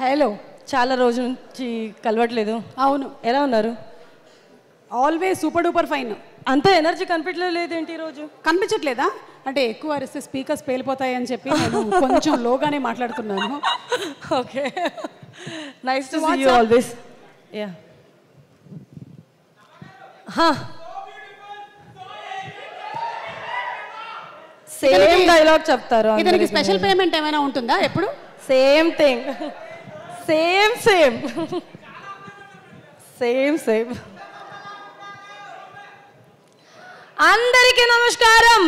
Hello చాలా రోజు నుంచి కలవట్లేదు అవును ఎలా ఉన్నారు ఆల్వేస్ సూపర్ డూపర్ ఫైన్ అంత ఎనర్జీ ఏంటి ఈరోజు కనిపించట్లేదా అంటే ఎక్కువ అరిస్తే స్పీకర్స్ పేలిపోతాయని చెప్పి నేను కొంచెం లోగానే మాట్లాడుతున్నాను okay nice to see you always ya same dialogue చెప్తారు ఇతనికి స్పెషల్ పేమెంట్ ఏమైనా ఉంటుందా ఎప్పుడు same thing same same same same అందరికీ నమస్కారం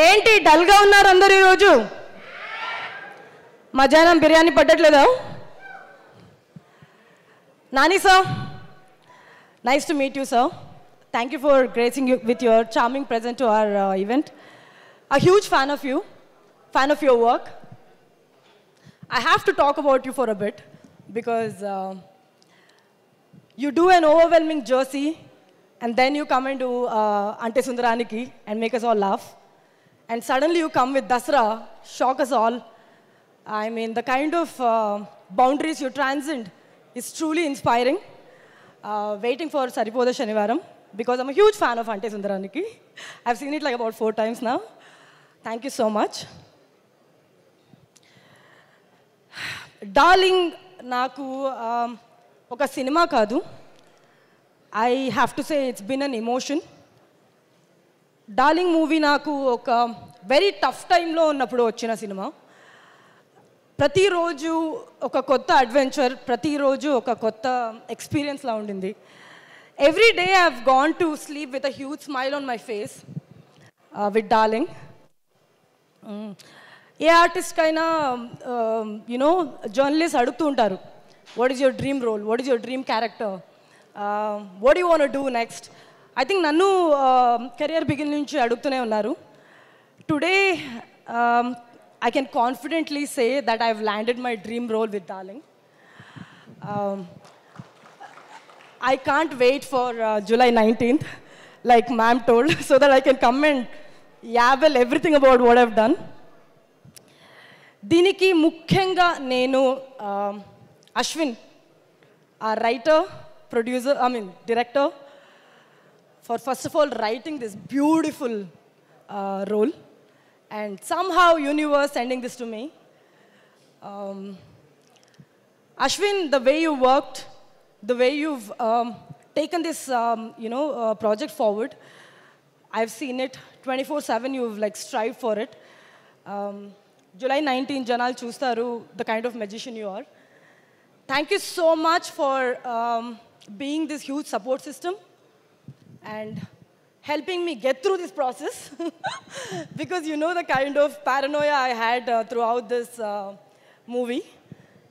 ఏంటి డల్గా ఉన్నారు అందరు ఈరోజు మధ్యాహ్నం బిర్యానీ పడ్డట్లేదా Nani sir nice to meet you sir thank you for gracing you with your charming present to our event a huge fan of you fan of your work I have to talk about you for a bit because uh, you do an overwhelming jersey and then you come and do uh, Ante Sundaraniki and make us all laugh. And suddenly you come with Dasra, shock us all. I mean, the kind of uh, boundaries you transcend is truly inspiring. Uh, waiting for Saripoda Shanivaram because I'm a huge fan of Ante Sundaraniki. I've seen it like about four times now. Thank you so much. Darling నాకు um, ఒక సినిమా కాదు I have to say it's been an emotion Darling movie నాకు ఒక very tough టైంలో ఉన్నప్పుడు వచ్చిన cinema ప్రతిరోజు ఒక కొత్త అడ్వెంచర్ ప్రతిరోజు ఒక కొత్త ఎక్స్పీరియన్స్లా ఉండింది every day I have gone to sleep with a huge smile on my face with Darling ఏ ఆర్టిస్ట్కి అయినా యునో జర్నలిస్ట్ అడుగుతూ ఉంటారు what is your dream role what is your dream character what you want do next I think నన్ను career begin నుంచి అడుగుతూనే ఉన్నారు today I can confidently say that I landed my dream role with Darling I can't wait for July nineteenth like ma'am told so that I can come and avail everything about what have done దీనికి ముఖ్యంగా నేను అశ్విన్ ఆ writer producer I mean director for first of all writing this beautiful role and somehow universe sending this to me Ashwin the way you worked the way you've um, taken this, um, you know, uh, project forward. I've seen it 24/7. You've like strived for it. Um, July nineteen జనాలు చూస్తారు the kind of magician you are. Thank you so much for um, being this huge support system and helping me get through this process because you know the kind of paranoia I had uh, throughout this uh, movie.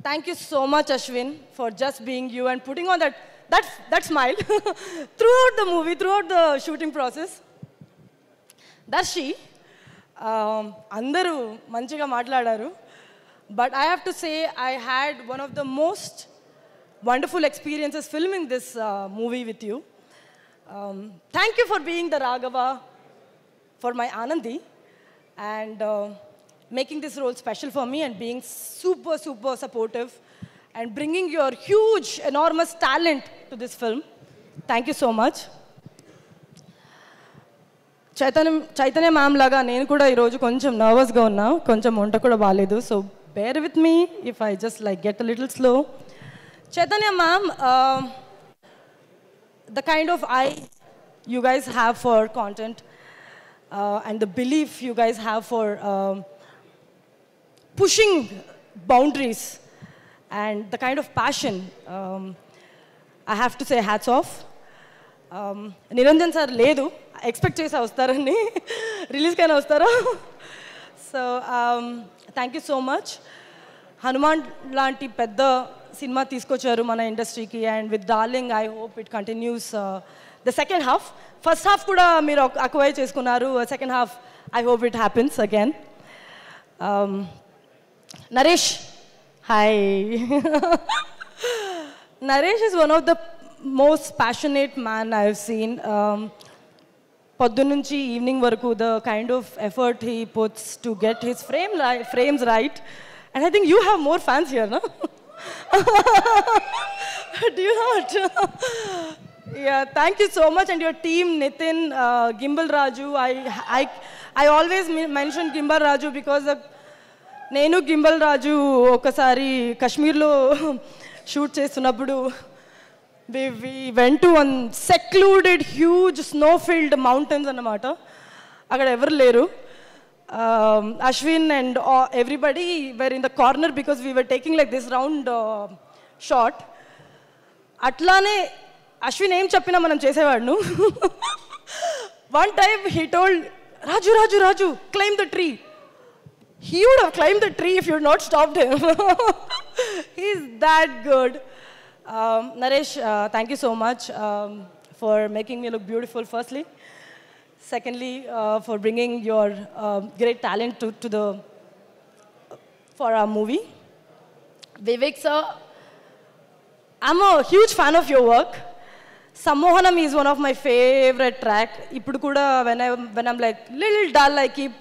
Thank you so much, Ashwin, for just being you and putting on that, that, that smile throughout the movie, throughout the shooting process. she. Um, అందరూ మంచిగా మాట్లాడారు but I have to say I had one of the most wonderful experiences filming this movie with you thank you for being the Raghava for my Anandi and uh, making this role special for me and being super, super supportive and bringing your huge, enormous talent to this film. Thank you so much. చైతన్యం Chaitanya ma'am లాగా నేను కూడా ఈరోజు కొంచెం నర్వస్గా ఉన్నా కొంచెం వంట కూడా బాగాలేదు so bear with me if I just like get little slow Chaitanya ma'am the kind of I you guys have for content and the belief you guys have for pushing boundaries and the kind of passion I have to say hats off Niranjan sir లేదు expect చేసి వస్తారని రిలీజ్కైనా వస్తారో so thank you so much Hanuman లాంటి పెద్ద సినిమా తీసుకొచ్చారు మన ఇండస్ట్రీకి and with Darling I hope it continues the second half first half కూడా మీరు అక్వైర్ చేసుకున్నారు second half I hope it happens again Naresh hi Naresh is one of the most passionate man I have seen పొద్దున్నుంచి evening వరకు the kind of effort he puts to get his frame frames right and I think you have more fans here నా do not thank you so much and your team Nitin gimbal Raju I I I always mention gimbal Raju because నేను gimbal Raju ఒకసారి కశ్మీర్లో shoot చేస్తున్నప్పుడు they we went to one secluded huge snow field mountains అన్నమాట అక్కడ ఎవరు లేరు Ashwin and everybody were in the corner because we were taking like this round shot అట్లానే అశ్విన్ ఏం చెప్పినా మనం చేసేవాడు one time he told Raju Raju Raju climb the tree he would have climbed the tree if you had not stopped him. He's Um, Naresh, uh, thank you so much um, for making me look beautiful, firstly. Secondly, uh, for bringing your uh, great talent to, to the, for our movie. Vivek sir, I'm a huge fan of your work. Sammohanam is one of my favorite track. Ippudu kuda when I when I'm like little dull, I keep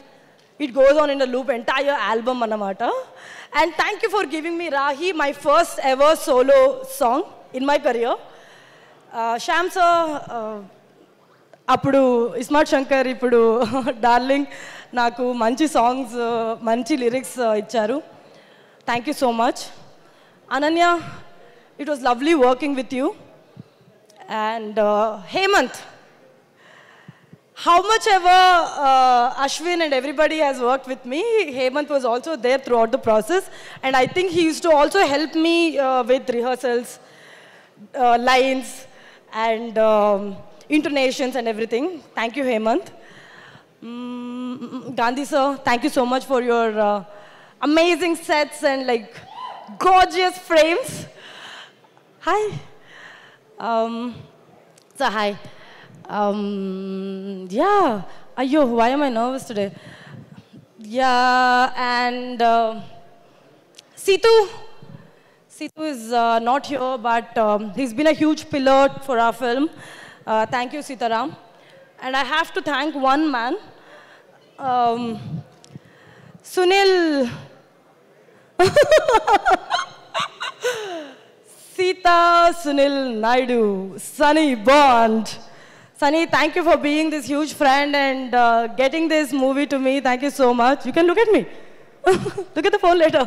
it goes on in a loop entire album anamata. And thank you for giving me Rahi, my first ever solo song in my career. Uh, Shamsa, Shyam sir, Apudu, Ismat Shankar, Ipudu, darling, Naku, Manchi songs, Manchi uh, lyrics, itcharu. Uh, thank you so much. Ananya, it was lovely working with you. And uh, Hemant how much ever uh, Ashwin and everybody has worked with me, Hemant was also there throughout the process. And I think he used to also help me uh, with rehearsals, uh, lines, and um, intonations and everything. Thank you, Hemant. Mm, Gandhi sir, thank you so much for your uh, amazing sets and like gorgeous frames. Hi. Um, so hi. Um, yeah. Ayo, why am I nervous today? Yeah, and uh, Situ. Situ is uh, not here, but um, he's been a huge pillar for our film. Uh, thank you, Sitaram. And I have to thank one man, um, Sunil. Sita Sunil Naidu, Sunny Bond. Sunny, thank you for being this huge friend and uh, getting this movie to me. Thank you so much. You can look at me. look at the phone later.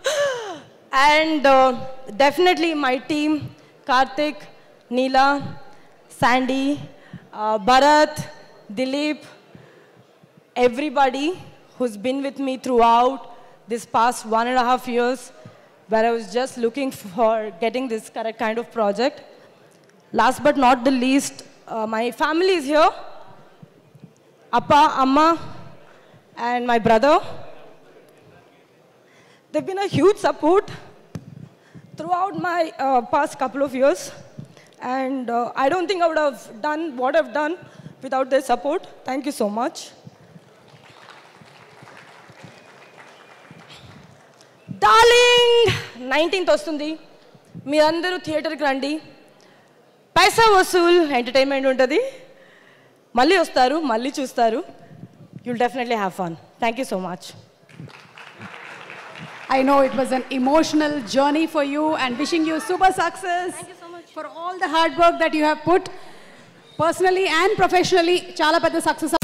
and uh, definitely my team, Karthik, Neela, Sandy, uh, Bharat, Dilip, everybody who's been with me throughout this past one and a half years where I was just looking for getting this correct kind of project. Last but not the least, uh, my family is here. Appa, Amma, and my brother. They've been a huge support throughout my uh, past couple of years. And uh, I don't think I would have done what I've done without their support. Thank you so much. Darling, nineteenth వస్తుంది మీరందరూ theater grandi. పైసా వసూల్ entertainment ఉంటుంది మళ్ళీ వస్తారు మళ్ళీ చూస్తారు you'll definitely have fun thank you so much I know it was an emotional journey for you and wishing you super success for all the hard work that you have put personally and professionally చాలా పెద్ద success